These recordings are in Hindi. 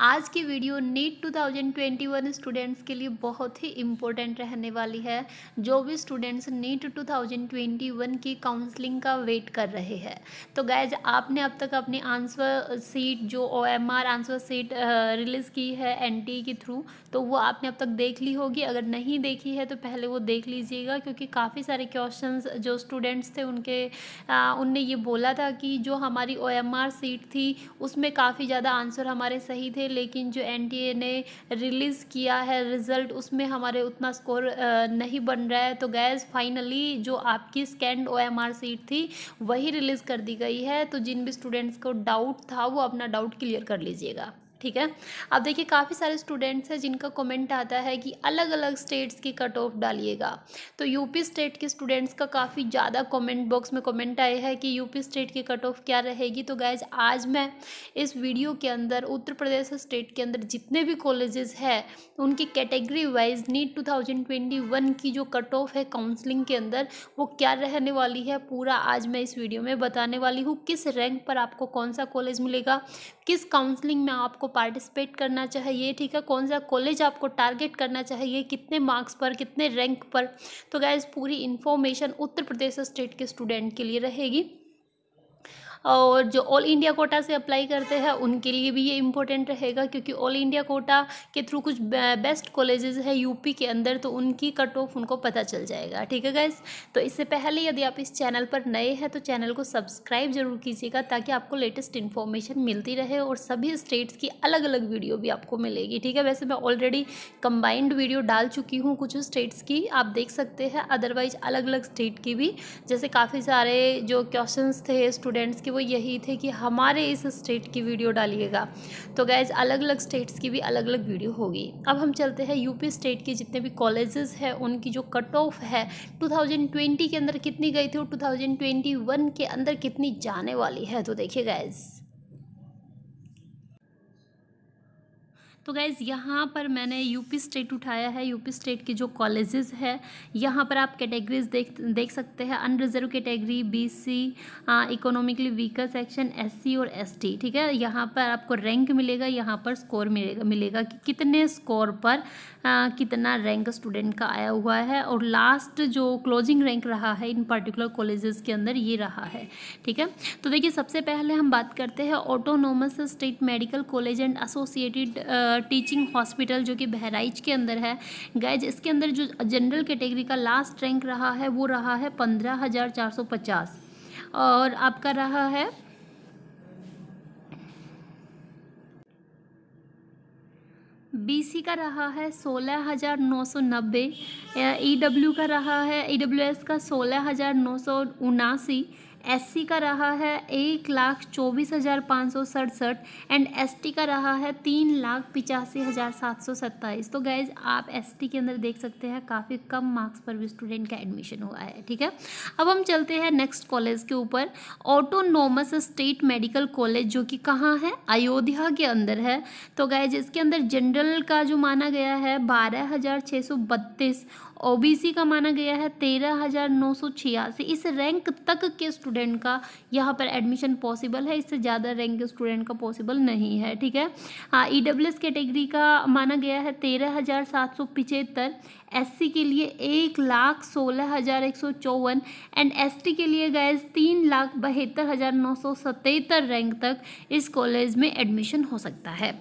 आज की वीडियो नीट 2021 स्टूडेंट्स के लिए बहुत ही इम्पोर्टेंट रहने वाली है जो भी स्टूडेंट्स नीट 2021 की काउंसलिंग का वेट कर रहे हैं तो गैज आपने अब तक अपनी आंसर सीट जो O M R answer sheet release की है एन टी e के थ्रू तो वो आपने अब तक देख ली होगी अगर नहीं देखी है तो पहले वो देख लीजिएगा क्योंकि काफ़ी सारे क्वेश्चन जो स्टूडेंट्स थे उनके उनने ये बोला था कि जो हमारी ओ एम आर सीट थी उसमें काफ़ी ज़्यादा आंसर हमारे सही नहीं थे लेकिन जो एन ने रिलीज़ किया है रिज़ल्ट उसमें हमारे उतना स्कोर नहीं बन रहा है तो गैस फाइनली जो आपकी स्कैंड ओएमआर सीट थी वही रिलीज़ कर दी गई है तो जिन भी स्टूडेंट्स को डाउट था वो अपना डाउट क्लियर कर लीजिएगा ठीक है अब देखिए काफ़ी सारे स्टूडेंट्स हैं जिनका कमेंट आता है कि अलग अलग स्टेट्स की कट ऑफ डालिएगा तो यूपी स्टेट के स्टूडेंट्स का काफ़ी ज़्यादा कमेंट बॉक्स में कमेंट आए हैं कि यूपी स्टेट की कट ऑफ क्या रहेगी तो गैज आज मैं इस वीडियो के अंदर उत्तर प्रदेश स्टेट के अंदर जितने भी कॉलेजेस हैं उनकी कैटेगरी वाइज नीट टू की जो कट ऑफ है काउंसलिंग के अंदर वो क्या रहने वाली है पूरा आज मैं इस वीडियो में बताने वाली हूँ किस रैंक पर आपको कौन सा कॉलेज मिलेगा किस काउंसलिंग में आपको पार्टिसिपेट करना चाहिए ठीक है कौन सा कॉलेज आपको टारगेट करना चाहिए कितने मार्क्स पर कितने रैंक पर तो गैज़ पूरी इन्फॉर्मेशन उत्तर प्रदेश स्टेट के स्टूडेंट के लिए रहेगी और जो ऑल इंडिया कोटा से अप्लाई करते हैं उनके लिए भी ये इम्पोर्टेंट रहेगा क्योंकि ऑल इंडिया कोटा के थ्रू कुछ बेस्ट कॉलेजेस है यूपी के अंदर तो उनकी कट ऑफ उनको पता चल जाएगा ठीक है गैस तो इससे पहले यदि आप इस चैनल पर नए हैं तो चैनल को सब्सक्राइब जरूर कीजिएगा ताकि आपको लेटेस्ट इन्फॉर्मेशन मिलती रहे और सभी स्टेट्स की अलग अलग वीडियो भी आपको मिलेगी ठीक है वैसे मैं ऑलरेडी कंबाइंड वीडियो डाल चुकी हूँ कुछ स्टेट्स की आप देख सकते हैं अदरवाइज अलग अलग स्टेट की भी जैसे काफ़ी सारे जो क्वेश्चन थे स्टूडेंट्स के वो यही थे कि हमारे इस स्टेट की वीडियो डालिएगा तो गैज़ अलग अलग स्टेट्स की भी अलग अलग वीडियो होगी अब हम चलते हैं यूपी स्टेट के जितने भी कॉलेजेस हैं उनकी जो कट ऑफ है 2020 के अंदर कितनी गई थी और 2021 के अंदर कितनी जाने वाली है तो देखिए गैज़ तो गाइज यहाँ पर मैंने यूपी स्टेट उठाया है यूपी स्टेट के जो कॉलेजेस है यहाँ पर आप कैटेगरीज देख देख सकते हैं unreserved category B C economically weaker section S C और एस टी ठीक है यहाँ पर आपको रैंक मिलेगा यहाँ पर स्कोर मिलेगा मिलेगा कि कितने स्कोर पर आ, uh, कितना रैंक स्टूडेंट का आया हुआ है और लास्ट जो क्लोजिंग रैंक रहा है इन पर्टिकुलर कॉलेजेस के अंदर ये रहा है ठीक है तो देखिए सबसे पहले हम बात करते हैं autonomous state medical college and associated teaching hospital जो कि बहराइच के अंदर है गैज इसके अंदर जो जनरल कैटेगरी का लास्ट रैंक रहा है वो रहा है पंद्रह हज़ार चार सौ पचास और आपका रहा है बीसी का रहा है सोलह हज़ार नौ सौ नब्बे ई डब्ल्यू e का रहा है ई डब्ल्यू एस का सोलह हज़ार नौ सौ उनासी एस का रहा है एक लाख चौबीस हज़ार पाँच सौ सड़सठ एंड एस का रहा है तीन लाख पिचासी हज़ार सात सौ सत्ताईस तो गैज़ आप एस के अंदर देख सकते हैं काफ़ी कम मार्क्स पर भी स्टूडेंट का एडमिशन हुआ है ठीक है अब हम चलते हैं नेक्स्ट कॉलेज के ऊपर ऑटोनोमस स्टेट मेडिकल कॉलेज जो कि कहाँ है अयोध्या के अंदर है तो गैज इसके अंदर जनरल का जो माना गया है बारह हज़ार छः सौ बत्तीस ओबीसी का माना गया है तेरह हज़ार नौ सौ छियासी इस रैंक तक के स्टूडेंट का यहाँ पर एडमिशन पॉसिबल है इससे ज़्यादा रैंक के स्टूडेंट का पॉसिबल नहीं है ठीक है ई डब्ल्यू एस कैटेगरी का माना गया है तेरह हज़ार सात सौ पिचहत्तर एस के लिए एक लाख सोलह हज़ार एक सौ चौवन एंड एस के लिए गैस तीन लाख बहत्तर हज़ार नौ सौ सतहत्तर रैंक तक इस कॉलेज में एडमिशन हो सकता है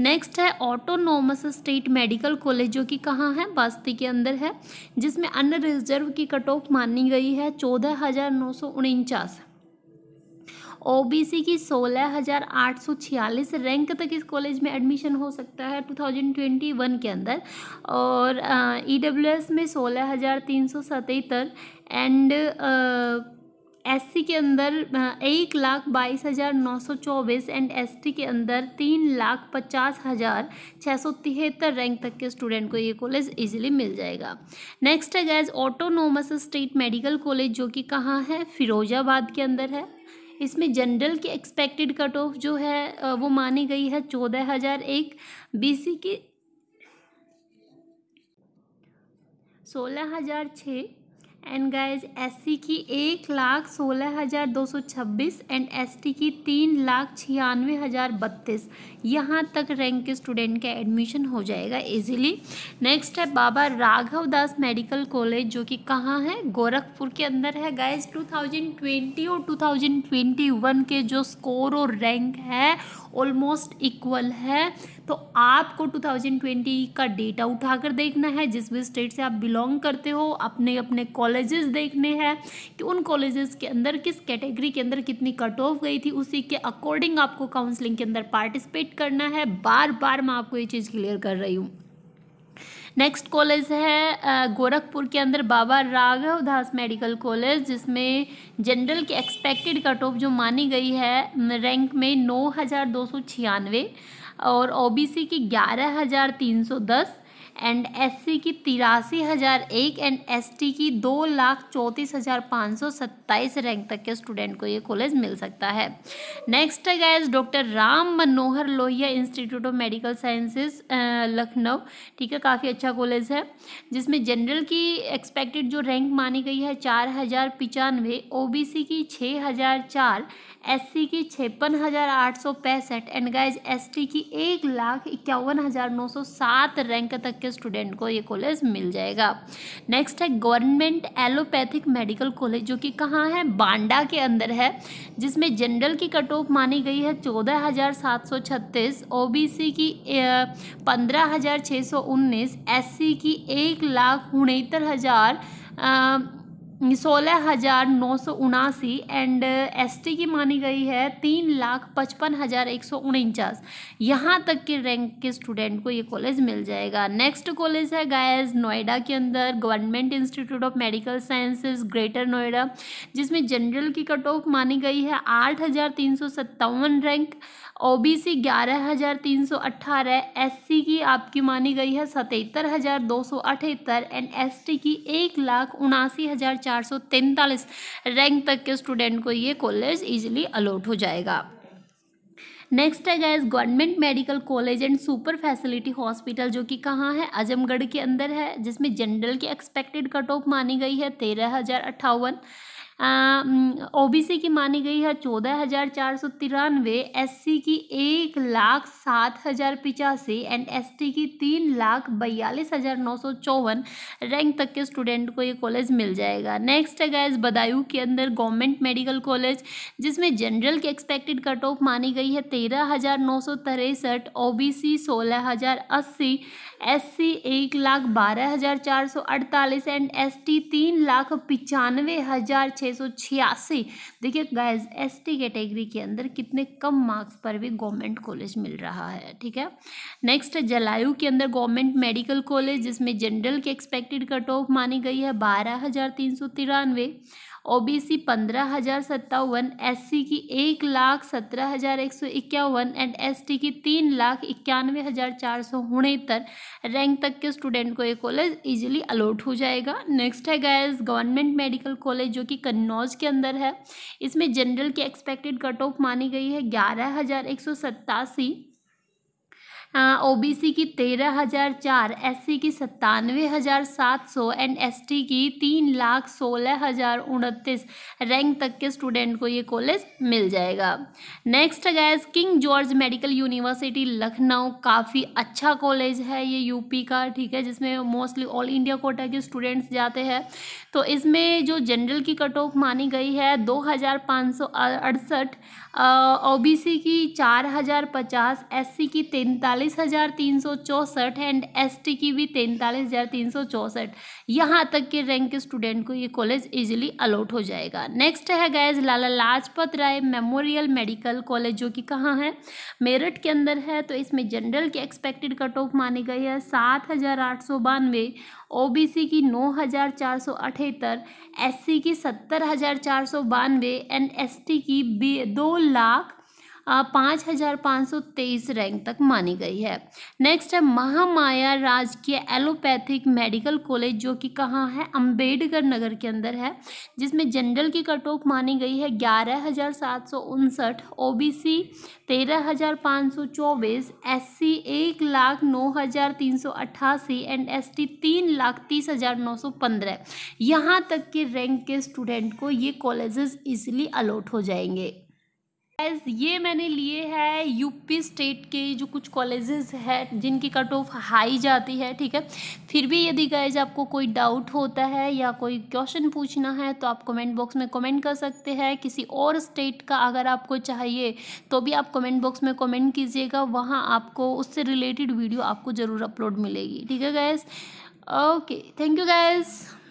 नेक्स्ट है ऑटोनोमस स्टेट मेडिकल कॉलेज जो कि कहाँ है बस्ती के अंदर है जिसमें अन्य रिजर्व की कट ऑफ मानी गई है चौदह हज़ार नौ सौ उनचास ओबीसी की सोलह हज़ार आठ सौ छियालीस रैंक तक इस कॉलेज में एडमिशन हो सकता है टू थाउजेंड ट्वेंटी वन के अंदर और ई डब्ल्यू एस में सोलह हज़ार तीन सौ सतहत्तर एंड एस सी के अंदर एक लाख बाईस हज़ार नौ सौ चौबीस एंड एस टी के अंदर तीन लाख पचास हज़ार छः सौ तिहत्तर रैंक तक के स्टूडेंट को ये कॉलेज इजीली मिल जाएगा नेक्स्ट है guys autonomous state medical college जो कि कहाँ है फिरोजाबाद के अंदर है इसमें जनरल की एक्सपेक्टेड कट ऑफ जो है वो मानी गई है चौदह हज़ार एक सी की सोलह हज़ार छः एंड गाइज एससी की एक लाख सोलह हज़ार दो सौ छब्बीस एंड एसटी की तीन लाख छियानवे हज़ार बत्तीस यहाँ तक रैंक के स्टूडेंट का एडमिशन हो जाएगा इजीली नेक्स्ट है बाबा राघव दास मेडिकल कॉलेज जो कि कहाँ है गोरखपुर के अंदर है गाइज 2020 और 2021 के जो स्कोर और रैंक है ऑलमोस्ट इक्वल है तो आपको 2020 का डेटा उठाकर देखना है जिस भी स्टेट से आप बिलोंग करते हो अपने अपने कॉलेजेस देखने हैं कि उन कॉलेजेस के अंदर किस कैटेगरी के अंदर कितनी कट ऑफ गई थी उसी के अकॉर्डिंग आपको काउंसलिंग के अंदर पार्टिसिपेट करना है बार बार मैं आपको ये चीज़ क्लियर कर रही हूँ नेक्स्ट कॉलेज है गोरखपुर के अंदर बाबा राघव दास मेडिकल कॉलेज जिसमें जनरल की एक्सपेक्टेड कट ऑफ जो मानी गई है रैंक में नौ हज़ार दो सौ छियानवे और ओबीसी की ग्यारह हज़ार तीन सौ दस एंड एससी की तिरासी हज़ार एक एंड एसटी की दो लाख चौंतीस हज़ार पाँच सौ सत्ताईस रैंक तक के स्टूडेंट को ये कॉलेज मिल सकता है नेक्स्ट है guys doctor Ram Manohar Lohia institute of medical sciences Lucknow ठीक है काफ़ी अच्छा कॉलेज है जिसमें जनरल की एक्सपेक्टेड जो रैंक मानी गई है चार हज़ार पचानवे ओ की छः हज़ार चार एस की छप्पन हज़ार आठ सौ पैंसठ एंड गाइज एस की एक लाख इक्यावन हज़ार नौ सौ सात रैंक तक के स्टूडेंट को ये कॉलेज मिल जाएगा नेक्स्ट है गवर्नमेंट एलोपैथिक मेडिकल कॉलेज जो कि कहाँ है बांडा के अंदर है जिसमें जनरल की कट ऑफ मानी गई है चौदह हज़ार सात सौ छत्तीस ओ बी सी की पंद्रह हज़ार सौ उन्नीस एस सी की एक लाख उनहत्तर हज़ार सोलह हज़ार नौ सौ उनासी एंड एसटी uh, की मानी गई है तीन लाख पचपन हज़ार एक सौ उनचास यहाँ तक के रैंक के स्टूडेंट को ये कॉलेज मिल जाएगा नेक्स्ट कॉलेज है गायज नोएडा के अंदर government institute of medical sciences greater Noida जिसमें जनरल की कट ऑफ मानी गई है आठ हज़ार तीन सौ सत्तावन रैंक ओबीसी ग्यारह हज़ार तीन सौ अट्ठारह सी की आपकी मानी गई है सतहत्तर हज़ार दो सौ अठहत्तर एंड टी की एक लाख उनासी हज़ार चार सौ तैंतालीस रैंक तक के स्टूडेंट को ये कॉलेज ईजिली अलॉट हो जाएगा नेक्स्ट है guys government medical college and super facility hospital जो कि कहाँ है आजमगढ़ के अंदर है जिसमें जनरल की एक्सपेक्टेड कट ऑफ मानी गई है तेरह हज़ार अट्ठावन ओ बी सी की मानी गई है चौदह हज़ार चार सौ तिरानवे एस सी की एक लाख सात हज़ार पिचासी एंड एस टी की तीन लाख बयालीस हज़ार नौ सौ चौवन रैंक तक के स्टूडेंट को ये कॉलेज मिल जाएगा नेक्स्ट है गैस बदायूं के अंदर गवर्नमेंट मेडिकल कॉलेज जिसमें जनरल की एक्सपेक्टेड कट ऑफ मानी गई है तेरह हज़ार नौ सौ तिरसठ ओ बी सी सोलह हज़ार अस्सी एस सी एक लाख बारह हज़ार चार सौ अड़तालीस एंड एस टी तीन लाख पचानवे हज़ार छः सौ छियासी देखिए गाइज एस टी कैटेगरी के अंदर कितने कम मार्क्स पर भी गवर्नमेंट कॉलेज मिल रहा है ठीक है नेक्स्ट जलायु के अंदर गवर्नमेंट मेडिकल कॉलेज जिसमें जनरल की एक्सपेक्टेड कट ऑफ मानी गई है बारह हज़ार तीन सौ तिरानवे ओबीसी पंद्रह हज़ार सत्तावन एस की एक लाख सत्रह हज़ार एक सौ इक्यावन एंड एस की तीन लाख इक्यानवे हज़ार चार सौ उनहत्तर रैंक तक के स्टूडेंट को ये कॉलेज इजीली अलॉट हो जाएगा नेक्स्ट है गैस गवर्नमेंट मेडिकल कॉलेज जो कि कन्नौज के अंदर है इसमें जनरल की एक्सपेक्टेड कट ऑफ मानी गई है ग्यारह हज़ार एक सौ सत्तासी ओबीसी हाँ, की तेरह हज़ार चार एस की सत्तानवे हज़ार सात सौ एंड एस की तीन लाख सोलह हज़ार उनतीस रैंक तक के स्टूडेंट को ये कॉलेज मिल जाएगा next guys King George medical university Lucknow काफ़ी अच्छा कॉलेज है ये यूपी का ठीक है जिसमें मोस्टली ऑल इंडिया कोटा के स्टूडेंट्स जाते हैं तो इसमें जो जनरल की कट ऑफ मानी गई है दो हज़ार पाँच सौ अड़सठ ओ बी सी की चार हज़ार पचास एस सी की तैंतालीस तैंतालीस हज़ार तीन सौ चौंसठ एंड एसटी की भी तैंतालीस हज़ार तीन सौ चौंसठ यहाँ तक के रैंक के स्टूडेंट को ये कॉलेज इजीली अलॉट हो जाएगा नेक्स्ट है guys Lala Lajpat Rai memorial medical college जो कि कहाँ है मेरठ के अंदर है तो इसमें जनरल की एक्सपेक्टेड कट ऑफ मानी गई है सात हज़ार आठ सौ बानवे ओबीसी की नौ हज़ार चार सौ अठहत्तर सी की सत्तर हज़ार चार सौ बानवे एंड एसटी की दो लाख पाँच हज़ार पाँच सौ तेईस रैंक तक मानी गई है नेक्स्ट है महामाया राजकीय एलोपैथिक मेडिकल कॉलेज जो कि कहाँ है अम्बेडकर नगर के अंदर है जिसमें जनरल की कट ऑफ मानी गई है ग्यारह हज़ार सात सौ उनसठ ओ बी सी तेरह हज़ार पाँच सौ चौबीस एस सी एक लाख नौ हज़ार तीन सौ अट्ठासी एंड एस टी तीन लाख तीस हज़ार नौ सौ पंद्रह यहाँ तक के रैंक के स्टूडेंट को ये कॉलेजेस इजीली अलॉट हो जाएंगे गाइज ये मैंने लिए है यूपी स्टेट के जो कुछ कॉलेजेस है जिनकी कट ऑफ हाई जाती है ठीक है फिर भी यदि गाइज आपको कोई डाउट होता है या कोई क्वेश्चन पूछना है तो आप कमेंट बॉक्स में कमेंट कर सकते हैं किसी और स्टेट का अगर आपको चाहिए तो भी आप कमेंट बॉक्स में कमेंट कीजिएगा वहाँ आपको उससे रिलेटेड वीडियो आपको ज़रूर अपलोड मिलेगी ठीक है guys okay thank you guys